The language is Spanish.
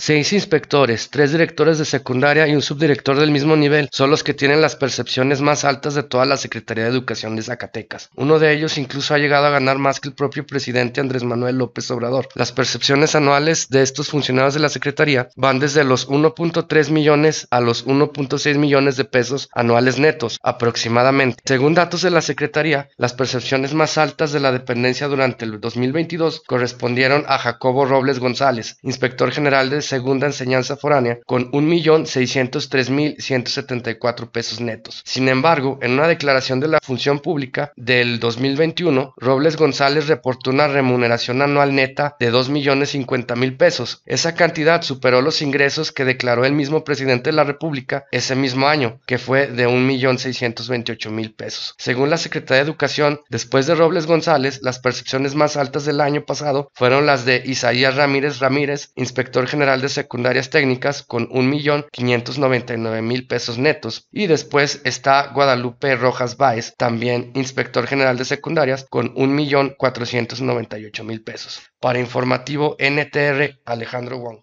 Seis inspectores, tres directores de secundaria y un subdirector del mismo nivel son los que tienen las percepciones más altas de toda la Secretaría de Educación de Zacatecas. Uno de ellos incluso ha llegado a ganar más que el propio presidente Andrés Manuel López Obrador. Las percepciones anuales de estos funcionarios de la Secretaría van desde los 1.3 millones a los 1.6 millones de pesos anuales netos, aproximadamente. Según datos de la Secretaría, las percepciones más altas de la dependencia durante el 2022 correspondieron a Jacobo Robles González, inspector general de segunda enseñanza foránea con 1.603.174 pesos netos. Sin embargo, en una declaración de la función pública del 2021, Robles González reportó una remuneración anual neta de 2.050.000 pesos. Esa cantidad superó los ingresos que declaró el mismo presidente de la República ese mismo año, que fue de 1.628.000 pesos. Según la Secretaría de Educación, después de Robles González, las percepciones más altas del año pasado fueron las de Isaías Ramírez Ramírez, inspector general de secundarias técnicas con 1.599.000 pesos netos. Y después está Guadalupe Rojas Báez, también inspector general de secundarias, con 1.498.000 pesos. Para informativo NTR, Alejandro Wong.